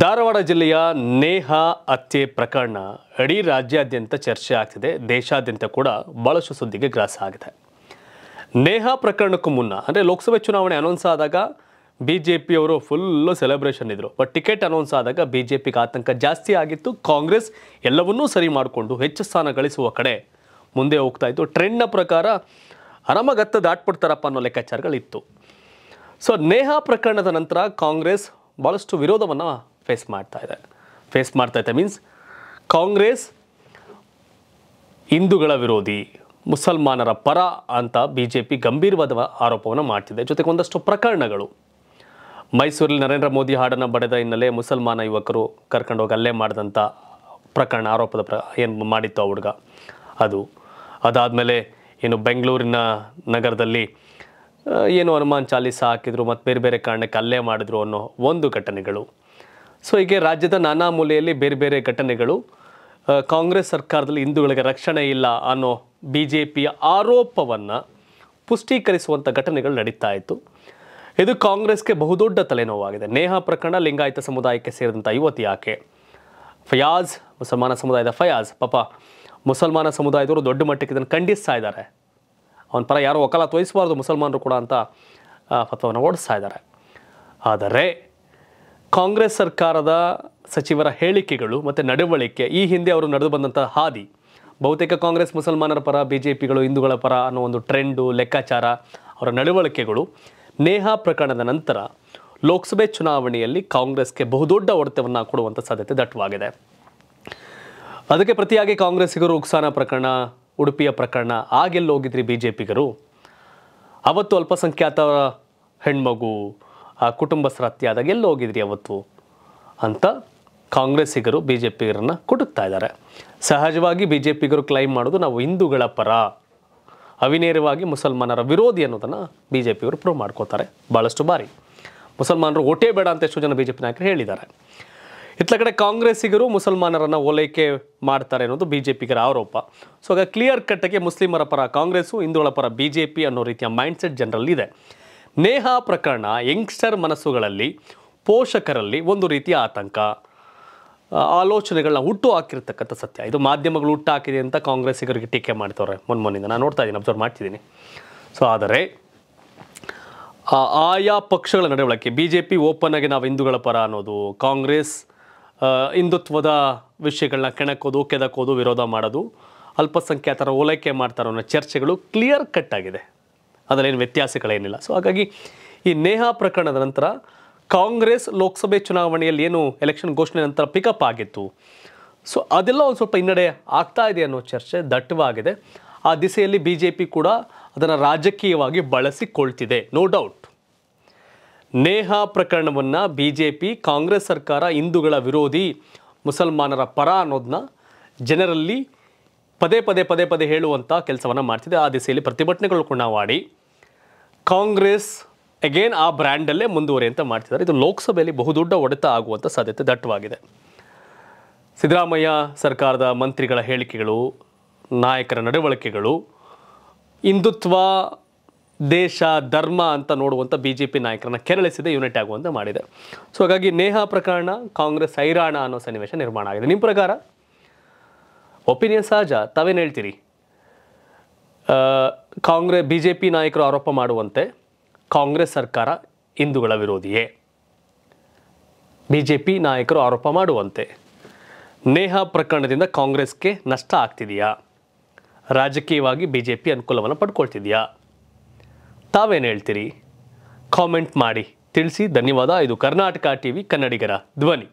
ಧಾರವಾಡ ಜಿಲ್ಲೆಯ ನೇಹ ಹತ್ಯೆ ಪ್ರಕರಣ ಇಡೀ ರಾಜ್ಯಾದ್ಯಂತ ಚರ್ಚೆ ಆಗ್ತಿದೆ ದೇಶಾದ್ಯಂತ ಕೂಡ ಭಾಳಷ್ಟು ಸುದ್ದಿಗೆ ಗ್ರಾಸ ಆಗಿದೆ ನೇಹ ಪ್ರಕರಣಕ್ಕೂ ಮುನ್ನ ಅಂದರೆ ಲೋಕಸಭೆ ಚುನಾವಣೆ ಅನೌನ್ಸ್ ಆದಾಗ ಬಿ ಜೆ ಪಿಯವರು ಫುಲ್ಲು ಸೆಲೆಬ್ರೇಷನ್ ಇದ್ದರು ಬಟ್ ಟಿಕೆಟ್ ಅನೌನ್ಸ್ ಆದಾಗ ಬಿ ಜೆ ಪಿಗೆ ಆತಂಕ ಜಾಸ್ತಿ ಆಗಿತ್ತು ಕಾಂಗ್ರೆಸ್ ಎಲ್ಲವನ್ನೂ ಸರಿ ಮಾಡಿಕೊಂಡು ಹೆಚ್ಚು ಸ್ಥಾನ ಗಳಿಸುವ ಕಡೆ ಮುಂದೆ ಹೋಗ್ತಾ ಇತ್ತು ಟ್ರೆಂಡ್ನ ಪ್ರಕಾರ ಅರಾಮಾಗತ್ತ ದಾಟ್ಬಿಡ್ತಾರಪ್ಪ ಅನ್ನೋ ಲೆಕ್ಕಾಚಾರಗಳಿತ್ತು ಸೊ ನೇಹ ಪ್ರಕರಣದ ನಂತರ ಕಾಂಗ್ರೆಸ್ ಭಾಳಷ್ಟು ವಿರೋಧವನ್ನು ಫೇಸ್ ಮಾಡ್ತಾ ಇದೆ ಫೇಸ್ ಮಾಡ್ತಾ ಇದೆ ಮೀನ್ಸ್ ಕಾಂಗ್ರೆಸ್ ಹಿಂದೂಗಳ ವಿರೋಧಿ ಮುಸಲ್ಮಾನರ ಪರ ಅಂತ ಬಿ ಜೆ ಪಿ ಗಂಭೀರವಾದ ಆರೋಪವನ್ನು ಮಾಡ್ತಿದೆ ಜೊತೆಗೆ ಒಂದಷ್ಟು ಪ್ರಕರಣಗಳು ಮೈಸೂರಲ್ಲಿ ನರೇಂದ್ರ ಮೋದಿ ಹಾಡನ್ನು ಬಡೆದ ಹಿನ್ನೆಲೆ ಮುಸಲ್ಮಾನ ಯುವಕರು ಹೋಗಿ ಅಲ್ಲೇ ಮಾಡಿದಂಥ ಪ್ರಕರಣ ಆರೋಪದ ಪ್ರ ಏನು ಮಾಡಿತ್ತು ಆ ಹುಡುಗ ಅದು ಅದಾದಮೇಲೆ ಏನು ಬೆಂಗಳೂರಿನ ನಗರದಲ್ಲಿ ಏನು ಹನುಮಾನ್ ಚಾಲೀಸ ಹಾಕಿದ್ರು ಮತ್ತು ಬೇರೆ ಬೇರೆ ಕಾರಣಕ್ಕೆ ಅಲ್ಲೇ ಮಾಡಿದ್ರು ಅನ್ನೋ ಒಂದು ಘಟನೆಗಳು ಸೊ ಹೀಗೆ ರಾಜ್ಯದ ನಾನಾ ಮೂಲೆಯಲ್ಲಿ ಬೇರೆ ಬೇರೆ ಘಟನೆಗಳು ಕಾಂಗ್ರೆಸ್ ಸರ್ಕಾರದಲ್ಲಿ ಹಿಂದೂಗಳಿಗೆ ರಕ್ಷಣೆ ಇಲ್ಲ ಅನ್ನೋ ಬಿ ಜೆ ಪಿಯ ಆರೋಪವನ್ನು ಪುಷ್ಟೀಕರಿಸುವಂಥ ಘಟನೆಗಳು ನಡೀತಾ ಇತ್ತು ಇದು ಕಾಂಗ್ರೆಸ್ಗೆ ಬಹುದೊಡ್ಡ ತಲೆನೋವಾಗಿದೆ ನೇಹ ಪ್ರಕರಣ ಲಿಂಗಾಯತ ಸಮುದಾಯಕ್ಕೆ ಸೇರಿದಂಥ ಯುವತಿ ಆಕೆ ಫಯಾಜ್ ಮುಸಲ್ಮಾನ ಸಮುದಾಯದ ಫಯಾಜ್ ಪಾಪ ಮುಸಲ್ಮಾನ ಸಮುದಾಯದವರು ದೊಡ್ಡ ಮಟ್ಟಕ್ಕೆ ಇದನ್ನು ಖಂಡಿಸ್ತಾ ಇದ್ದಾರೆ ಅವನ ಪರ ಯಾರು ಒಕಲ ವಹಿಸಬಾರ್ದು ಮುಸಲ್ಮಾನರು ಕೂಡ ಅಂತ ಪತ್ವವನ್ನು ಓಡಿಸ್ತಾ ಇದ್ದಾರೆ ಆದರೆ ಕಾಂಗ್ರೆಸ್ ಸರ್ಕಾರದ ಸಚಿವರ ಹೇಳಿಕೆಗಳು ಮತ್ತು ನಡವಳಿಕೆ ಈ ಹಿಂದೆ ಅವರು ನಡೆದು ಬಂದಂಥ ಹಾದಿ ಬಹುತೇಕ ಕಾಂಗ್ರೆಸ್ ಮುಸಲ್ಮಾನರ ಪರ ಬಿ ಜೆ ಪಿಗಳು ಹಿಂದೂಗಳ ಪರ ಅನ್ನೋ ಒಂದು ಟ್ರೆಂಡು ಲೆಕ್ಕಾಚಾರ ಅವರ ನಡವಳಿಕೆಗಳು ನೇಹಾ ಪ್ರಕರಣದ ನಂತರ ಲೋಕಸಭೆ ಚುನಾವಣೆಯಲ್ಲಿ ಕಾಂಗ್ರೆಸ್ಗೆ ಬಹುದೊಡ್ಡ ಹೊಡೆತವನ್ನು ಕೊಡುವಂಥ ಸಾಧ್ಯತೆ ದಟ್ಟವಾಗಿದೆ ಅದಕ್ಕೆ ಪ್ರತಿಯಾಗಿ ಕಾಂಗ್ರೆಸ್ಸಿಗರು ಉಕ್ಸಾನ ಪ್ರಕರಣ ಉಡುಪಿಯ ಪ್ರಕರಣ ಆಗೆಲ್ಲೋಗಿದ್ರಿ ಬಿ ಜೆ ಪಿಗರು ಅವತ್ತು ಅಲ್ಪಸಂಖ್ಯಾತ ಹೆಣ್ಮಗು ಆ ಕುಟುಂಬಸ್ಥರ ಹತ್ಯೆಯಾದಾಗ ಎಲ್ಲಿ ಹೋಗಿದ್ರಿ ಅವತ್ತು ಅಂತ ಕಾಂಗ್ರೆಸ್ಸಿಗರು ಬಿ ಜೆ ಪಿಗರನ್ನು ಕುಟುಕ್ತಾ ಇದ್ದಾರೆ ಸಹಜವಾಗಿ ಬಿ ಜೆ ಪಿಗರು ಕ್ಲೈಮ್ ಮಾಡೋದು ನಾವು ಹಿಂದೂಗಳ ಪರ ಅವಿನೇರವಾಗಿ ಮುಸಲ್ಮಾನರ ವಿರೋಧಿ ಅನ್ನೋದನ್ನು ಬಿ ಜೆ ಪಿಯವರು ಪ್ರೂವ್ ಮಾಡ್ಕೋತಾರೆ ಭಾಳಷ್ಟು ಬಾರಿ ಮುಸಲ್ಮಾನರು ಓಟೇ ಬೇಡ ಅಂತ ಎಷ್ಟೋ ಜನ ಬಿ ಜೆ ಪಿ ನಾಯಕರು ಹೇಳಿದ್ದಾರೆ ಇತ್ತಲ ಕಡೆ ಕಾಂಗ್ರೆಸ್ಸಿಗರು ಮುಸಲ್ಮಾನರನ್ನು ಓಲೈಕೆ ಮಾಡ್ತಾರೆ ಅನ್ನೋದು ಬಿ ಜೆ ಪಿಗರ ಆರೋಪ ಸೊ ಆಗ ಕ್ಲಿಯರ್ ಕಟ್ಟಗೆ ಮುಸ್ಲಿಮರ ಪರ ಕಾಂಗ್ರೆಸ್ಸು ಹಿಂದುಗಳ ಪರ ಬಿ ಜೆ ಪಿ ಅನ್ನೋ ರೀತಿಯ ಮೈಂಡ್ಸೆಟ್ ಜನರಲ್ಲಿದೆ ನೇಹ ಪ್ರಕರಣ ಯಂಗ್ಸ್ಟರ್ ಮನಸ್ಸುಗಳಲ್ಲಿ ಪೋಷಕರಲ್ಲಿ ಒಂದು ರೀತಿಯ ಆತಂಕ ಆಲೋಚನೆಗಳನ್ನ ಹುಟ್ಟು ಹಾಕಿರ್ತಕ್ಕಂಥ ಸತ್ಯ ಇದು ಮಾಧ್ಯಮಗಳು ಹುಟ್ಟು ಹಾಕಿದೆ ಅಂತ ಕಾಂಗ್ರೆಸ್ಸಿಗರಿಗೆ ಟೀಕೆ ಮಾಡ್ತವ್ರೆ ಮೊನ್ಮೊನ್ನಿಂದ ನಾನು ನೋಡ್ತಾ ಇದ್ದೀನಿ ಅಬ್ಸರ್ವ್ ಮಾಡ್ತಿದ್ದೀನಿ ಸೊ ಆದರೆ ಆಯಾ ಪಕ್ಷಗಳ ನಡವಳಿಕೆ ಬಿ ಜೆ ಪಿ ಓಪನ್ ಆಗಿ ನಾವು ಹಿಂದೂಗಳ ಪರ ಅನ್ನೋದು ಕಾಂಗ್ರೆಸ್ ಹಿಂದುತ್ವದ ವಿಷಯಗಳನ್ನ ಕೆಣಕೋದು ಕೆದಕೋದು ವಿರೋಧ ಮಾಡೋದು ಅಲ್ಪಸಂಖ್ಯಾತರ ಓಲೈಕೆ ಮಾಡ್ತಾರೋ ಅನ್ನೋ ಚರ್ಚೆಗಳು ಕ್ಲಿಯರ್ ಕಟ್ ಆಗಿದೆ ಅದರಲ್ಲೇನು ವ್ಯತ್ಯಾಸಗಳೇನಿಲ್ಲ ಸೊ ಹಾಗಾಗಿ ಈ ನೇಹಾ ಪ್ರಕರಣದ ನಂತರ ಕಾಂಗ್ರೆಸ್ ಲೋಕಸಭೆ ಚುನಾವಣೆಯಲ್ಲಿ ಏನು ಎಲೆಕ್ಷನ್ ಘೋಷಣೆ ನಂತರ ಪಿಕಪ್ ಆಗಿತ್ತು ಸೊ ಅದೆಲ್ಲ ಒಂದು ಸ್ವಲ್ಪ ಹಿನ್ನಡೆ ಆಗ್ತಾ ಇದೆ ಅನ್ನೋ ಚರ್ಚೆ ದಟ್ಟವಾಗಿದೆ ಆ ದಿಸೆಯಲ್ಲಿ ಬಿ ಜೆ ಪಿ ಕೂಡ ಅದನ್ನು ರಾಜಕೀಯವಾಗಿ ಬಳಸಿಕೊಳ್ತಿದೆ ನೋ ಡೌಟ್ ನೇಹಾ ಪ್ರಕರಣವನ್ನು ಬಿ ಜೆ ಪಿ ಕಾಂಗ್ರೆಸ್ ಸರ್ಕಾರ ಹಿಂದೂಗಳ ವಿರೋಧಿ ಮುಸಲ್ಮಾನರ ಪರ ಅನ್ನೋದನ್ನ ಜನರಲ್ಲಿ ಪದೇ ಪದೇ ಪದೇ ಪದೇ ಹೇಳುವಂಥ ಕೆಲಸವನ್ನು ಮಾಡ್ತಿದೆ ಆ ದಿಸೆಯಲ್ಲಿ ಪ್ರತಿಭಟನೆಗಳು ಕೂಡ ಮಾಡಿ ಕಾಂಗ್ರೆಸ್ ಅಗೇನ್ ಆ ಬ್ರ್ಯಾಂಡಲ್ಲೇ ಅಂತ ಮಾಡ್ತಿದ್ದಾರೆ ಇದು ಲೋಕಸಭೆಯಲ್ಲಿ ಬಹುದೊಡ್ಡ ಒಡೆತ ಆಗುವಂಥ ಸಾಧ್ಯತೆ ದಟ್ಟವಾಗಿದೆ ಸಿದ್ದರಾಮಯ್ಯ ಸರ್ಕಾರದ ಮಂತ್ರಿಗಳ ಹೇಳಿಕೆಗಳು ನಾಯಕರ ನಡವಳಿಕೆಗಳು ಹಿಂದುತ್ವ ದೇಶ ಧರ್ಮ ಅಂತ ನೋಡುವಂಥ ಬಿ ಜೆ ಪಿ ನಾಯಕರನ್ನ ಕೆರಳಿಸಿದೆ ಯೂನಿಟ್ ಆಗುವಂಥ ಮಾಡಿದೆ ಸೊ ಹಾಗಾಗಿ ನೇಹ ಪ್ರಕರಣ ಕಾಂಗ್ರೆಸ್ ಹೈರಾಣ ಅನ್ನೋ ಸನ್ನಿವೇಶ ನಿರ್ಮಾಣ ಆಗಿದೆ ನಿಮ್ಮ ಪ್ರಕಾರ ಒಪಿನಿಯನ್ ಸಹಜ ತಾವೇನು ಹೇಳ್ತೀರಿ ಕಾಂಗ್ರೆ ಬಿ ಜೆ ಪಿ ನಾಯಕರು ಆರೋಪ ಮಾಡುವಂತೆ ಕಾಂಗ್ರೆಸ್ ಸರ್ಕಾರ ಹಿಂದೂಗಳ ವಿರೋಧಿಯೇ ಬಿ ಜೆ ಪಿ ನಾಯಕರು ಆರೋಪ ಮಾಡುವಂತೆ ನೇಹ ಪ್ರಕರಣದಿಂದ ಕಾಂಗ್ರೆಸ್ಗೆ ನಷ್ಟ ಆಗ್ತಿದೆಯಾ ರಾಜಕೀಯವಾಗಿ ಬಿ ಜೆ ಪಿ ಅನುಕೂಲವನ್ನು ಪಡ್ಕೊಳ್ತಿದೆಯಾ ತಾವೇನು ಹೇಳ್ತೀರಿ ಕಾಮೆಂಟ್ ಮಾಡಿ ತಿಳಿಸಿ ಧನ್ಯವಾದ ಇದು ಕರ್ನಾಟಕ ಟಿ ವಿ ಕನ್ನಡಿಗರ ಧ್ವನಿ